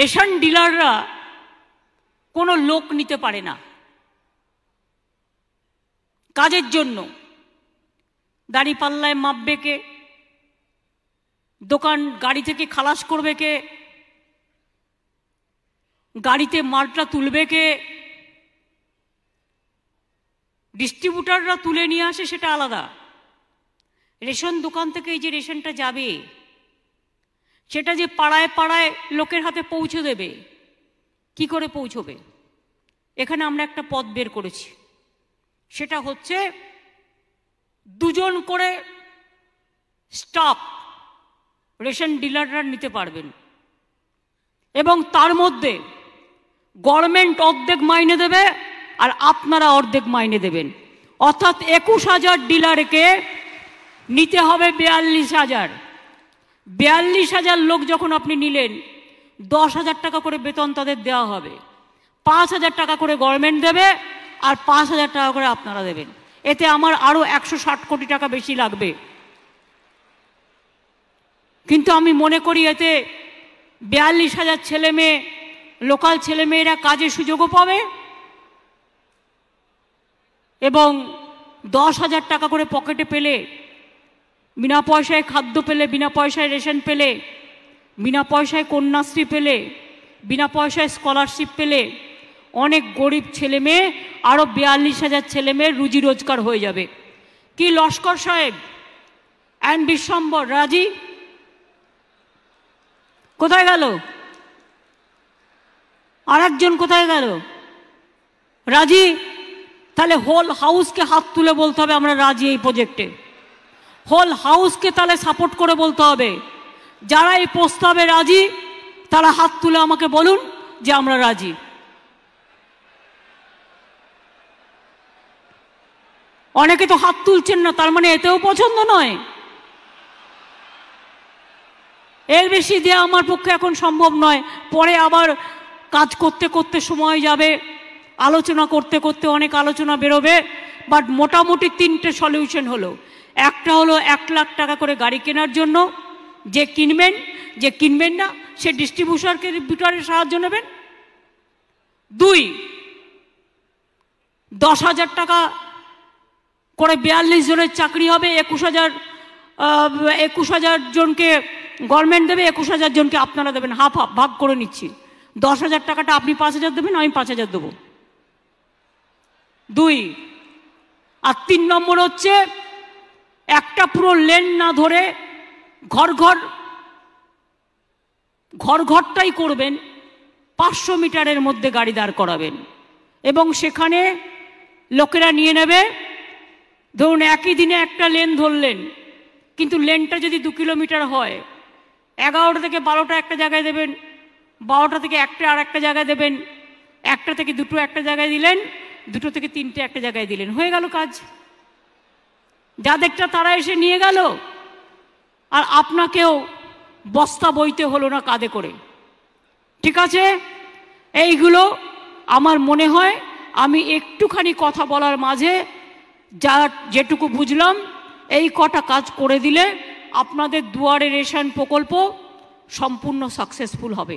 ration ডিলাররা কোনো লোক নিতে পারে না কাজের জন্য দাঁড়িপাল্লায় মাপবে কে দোকান গাড়ি থেকে খালাস করবে কে গাড়িতে মালটা তুলবে কে ডিস্ট্রিবিউটাররা তুলে নিয়ে আসে সেটা আলাদা রেশন দোকান থেকে এই যে রেশনটা যাবে সেটা যে পাড়ায় পাড়ায় লোকের হাতে পৌঁছে দেবে কি করে পৌঁছবে এখানে আমরা একটা পথ বের করেছি সেটা হচ্ছে দুজন করে স্টাফ রেশন ডিলাররা নিতে পারবেন এবং তার মধ্যে গভর্নমেন্ট অর্ধেক মাইনে দেবে আর আপনারা অর্ধেক মাইনে দেবেন অর্থাৎ একুশ হাজার ডিলারকে নিতে হবে বিয়াল্লিশ হাজার বিয়াল্লিশ হাজার লোক যখন আপনি নিলেন দশ হাজার টাকা করে বেতন তাদের দেওয়া হবে পাঁচ হাজার টাকা করে গভর্নমেন্ট দেবে আর পাঁচ হাজার টাকা করে আপনারা দেবেন এতে আমার আরও একশো ষাট কোটি টাকা বেশি লাগবে কিন্তু আমি মনে করি এতে বিয়াল্লিশ হাজার ছেলে মেয়ে লোকাল ছেলেমেয়েরা কাজের সুযোগও পাবে এবং দশ হাজার টাকা করে পকেটে পেলে বিনা পয়সায় খাদ্য পেলে বিনা পয়সায় রেশন পেলে বিনা পয়সায় কন্যাশ্রী পেলে বিনা পয়সায় স্কলারশিপ পেলে অনেক গরিব ছেলে মেয়ে আরও বিয়াল্লিশ হাজার ছেলে মেয়ের রুজি রোজগার হয়ে যাবে কি লস্কর সাহেব অ্যান্ড বিশ্বম্বর রাজি কোথায় গেল আরেকজন কোথায় গেল রাজি তাহলে হোল হাউসকে হাত তুলে বলতে হবে আমরা রাজি এই প্রজেক্টে হোল হাউসকে তাহলে সাপোর্ট করে বলতে হবে যারা এই প্রস্তাবে রাজি তারা হাত তুলে আমাকে বলুন যে আমরা রাজি অনেকে তো হাত তুলছেন না তার মানে এতেও পছন্দ নয় এর বেশি দেওয়া আমার পক্ষে এখন সম্ভব নয় পরে আবার কাজ করতে করতে সময় যাবে আলোচনা করতে করতে অনেক আলোচনা বেরোবে বাট মোটামুটি তিনটে সলিউশন হলো একটা হলো এক লাখ টাকা করে গাড়ি কেনার জন্য যে কিনবেন যে কিনবেন না সে ডিস্ট্রিবিউশনকে বিটারের সাহায্য নেবেন দুই দশ হাজার টাকা করে বিয়াল্লিশ জনের চাকরি হবে একুশ হাজার একুশ হাজার জনকে গভর্নমেন্ট দেবে একুশ হাজার জনকে আপনারা দেবেন হাফ হাফ ভাগ করে নিচ্ছি দশ হাজার টাকাটা আপনি পাঁচ হাজার দেবেন আমি পাঁচ হাজার দেবো দুই আর তিন নম্বর হচ্ছে একটা পুরো লেন না ধরে ঘর ঘর ঘর ঘরটাই করবেন পাঁচশো মিটারের মধ্যে গাড়ি দাঁড় করাবেন এবং সেখানে লোকেরা নিয়ে নেবে ধরুন একই দিনে একটা লেন ধরলেন কিন্তু লেনটা যদি দু কিলোমিটার হয় এগারোটা থেকে বারোটা একটা জায়গায় দেবেন বারোটা থেকে একটা আর একটা জায়গায় দেবেন একটা থেকে দুটো একটা জায়গায় দিলেন দুটো থেকে তিনটে একটা জায়গায় দিলেন হয়ে গেল কাজ যাদেরটা তারা এসে নিয়ে গেল আর আপনাকেও বস্তা বইতে হলো না কাঁধে করে ঠিক আছে এইগুলো আমার মনে হয় আমি একটুখানি কথা বলার মাঝে যা যেটুকু বুঝলাম এই কটা কাজ করে দিলে আপনাদের দুয়ারে রেশন প্রকল্প সম্পূর্ণ সাকসেসফুল হবে